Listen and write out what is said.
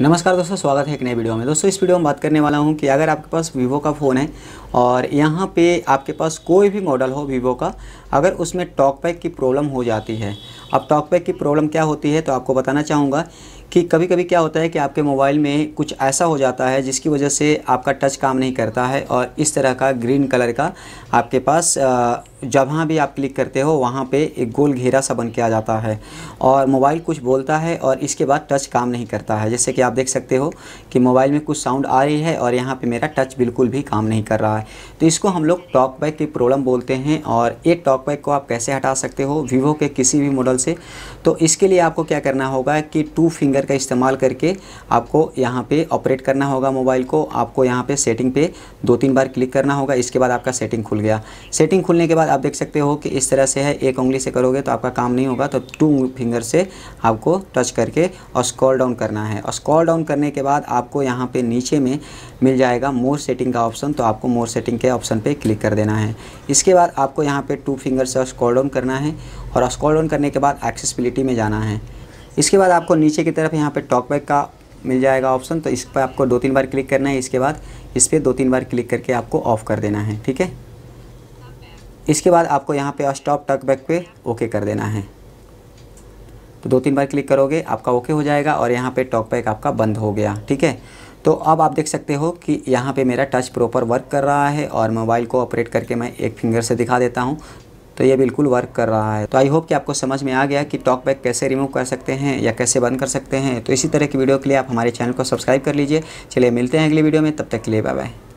नमस्कार दोस्तों स्वागत है एक नए वीडियो में दोस्तों इस वीडियो में बात करने वाला हूं कि अगर आपके पास वीवो का फ़ोन है और यहां पे आपके पास कोई भी मॉडल हो वीवो का अगर उसमें टॉक पैक की प्रॉब्लम हो जाती है अब टॉकबैक की प्रॉब्लम क्या होती है तो आपको बताना चाहूँगा कि कभी कभी क्या होता है कि आपके मोबाइल में कुछ ऐसा हो जाता है जिसकी वजह से आपका टच काम नहीं करता है और इस तरह का ग्रीन कलर का आपके पास जहाँ भी आप क्लिक करते हो वहाँ पे एक गोल घेरा सा बन के आ जाता है और मोबाइल कुछ बोलता है और इसके बाद टच काम नहीं करता है जैसे कि आप देख सकते हो कि मोबाइल में कुछ साउंड आ रही है और यहाँ पर मेरा टच बिल्कुल भी काम नहीं कर रहा है तो इसको हम लोग टॉकबैक की प्रॉब्लम बोलते हैं और एक टॉकबैक को आप कैसे हटा सकते हो वीवो के किसी भी मॉडल से तो इसके लिए आपको क्या करना होगा कि टू फिंगर का इस्तेमाल करके आपको यहाँ पे ऑपरेट करना होगा मोबाइल को आपको यहाँ पे सेटिंग पे दो तीन बार क्लिक करना होगा इसके बाद आपका सेटिंग खुल गया सेटिंग खुलने के बाद आप देख सकते हो कि इस तरह से है एक उंगली से करोगे तो आपका काम नहीं होगा तो टू फिंगर से आपको टच करके और स्कॉल डाउन करना है और स्कॉल डाउन करने के बाद आपको यहाँ पर नीचे में मिल जाएगा मोर सेटिंग का ऑप्शन तो आपको मोर सेटिंग के ऑप्शन पर क्लिक कर देना है इसके बाद आपको यहाँ पर टू फिंगर से स्कॉल डाउन करना है और स्क्रॉल डाउन करने के बाद एक्सेसिबिलिटी में जाना है इसके बाद आपको नीचे की तरफ यहाँ पर टॉकबैक का मिल जाएगा ऑप्शन तो इस पर आपको दो तीन बार क्लिक करना है इसके बाद इस पर दो तीन बार क्लिक करके आपको ऑफ़ कर देना है ठीक है इसके बाद आपको यहाँ पे स्टॉप टक बैक पे ओके कर देना है तो दो तीन बार क्लिक करोगे आपका ओके हो जाएगा और यहाँ पे टॉक बैक आपका बंद हो गया ठीक है तो अब आप देख सकते हो कि यहाँ पे मेरा टच प्रॉपर वर्क कर रहा है और मोबाइल को ऑपरेट करके मैं एक फिंगर से दिखा देता हूँ तो ये बिल्कुल वर्क कर रहा है तो आई होप कि आपको समझ में आ गया कि टॉक बैक कैसे रिमूव कर सकते हैं या कैसे बंद कर सकते हैं तो इसी तरह की वीडियो के लिए आप हमारे चैनल को सब्सक्राइब कर लीजिए चलिए मिलते हैं अगली वीडियो में तब तक के लिए बाय बाय